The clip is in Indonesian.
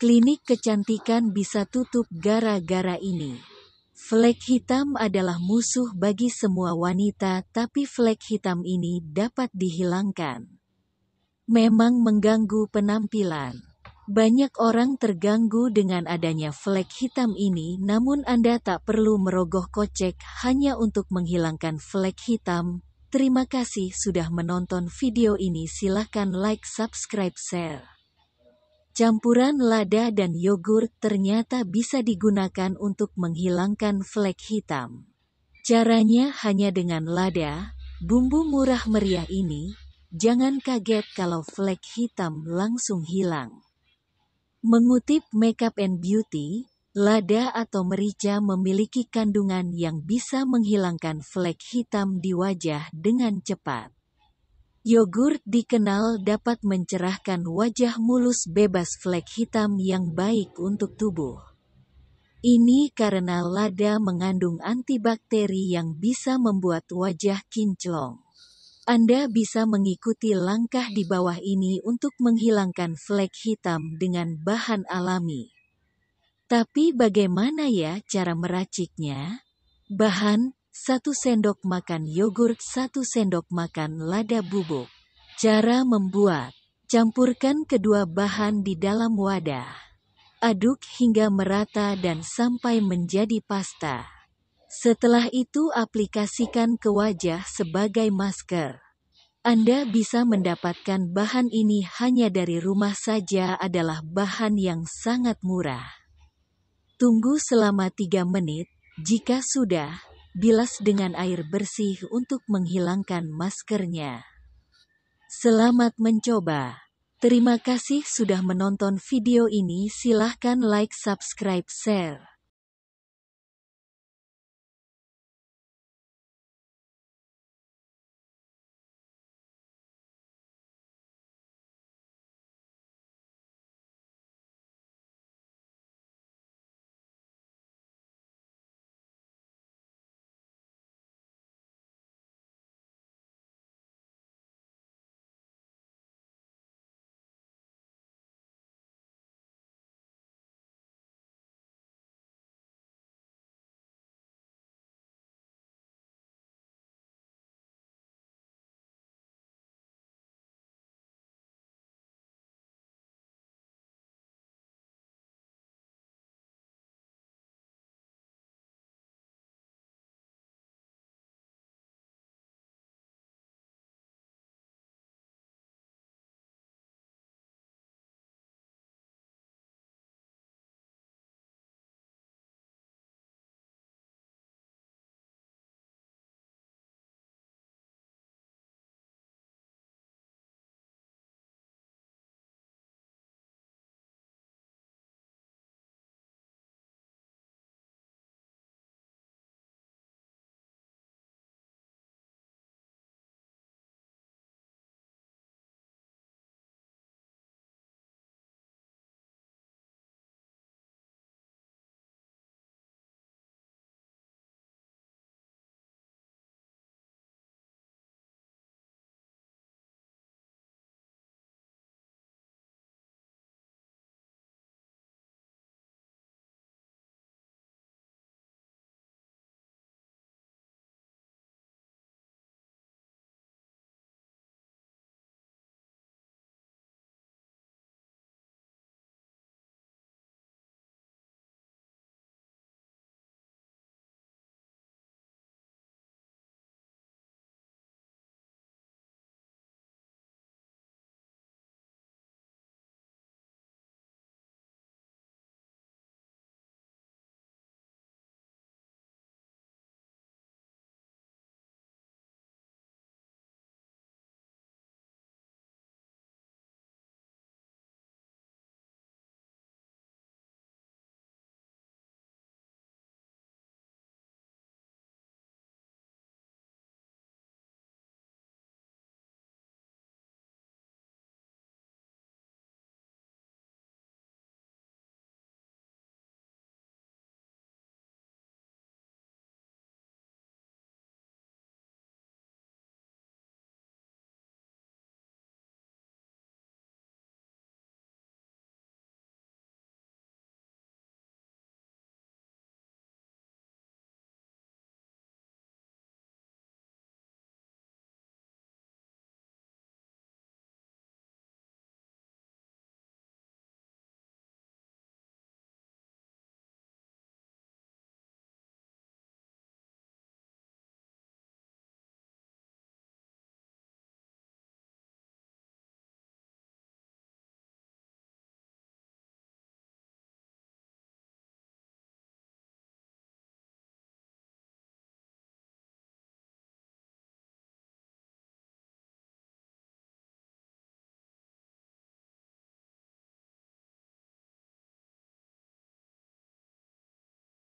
Klinik kecantikan bisa tutup gara-gara ini. Flek hitam adalah musuh bagi semua wanita, tapi flek hitam ini dapat dihilangkan. Memang mengganggu penampilan. Banyak orang terganggu dengan adanya flek hitam ini, namun Anda tak perlu merogoh kocek hanya untuk menghilangkan flek hitam. Terima kasih sudah menonton video ini. Silahkan like, subscribe, share. Campuran lada dan yogurt ternyata bisa digunakan untuk menghilangkan flek hitam. Caranya hanya dengan lada, bumbu murah meriah ini, jangan kaget kalau flek hitam langsung hilang. Mengutip Makeup and Beauty, lada atau merica memiliki kandungan yang bisa menghilangkan flek hitam di wajah dengan cepat. Yogurt dikenal dapat mencerahkan wajah mulus bebas flek hitam yang baik untuk tubuh. Ini karena lada mengandung antibakteri yang bisa membuat wajah kinclong. Anda bisa mengikuti langkah di bawah ini untuk menghilangkan flek hitam dengan bahan alami. Tapi bagaimana ya cara meraciknya? Bahan 1 sendok makan yogurt, 1 sendok makan lada bubuk. Cara membuat, campurkan kedua bahan di dalam wadah. Aduk hingga merata dan sampai menjadi pasta. Setelah itu aplikasikan ke wajah sebagai masker. Anda bisa mendapatkan bahan ini hanya dari rumah saja adalah bahan yang sangat murah. Tunggu selama 3 menit, jika sudah, bilas dengan air bersih untuk menghilangkan maskernya. Selamat mencoba. Terima kasih sudah menonton video ini. Silahkan like, subscribe, share.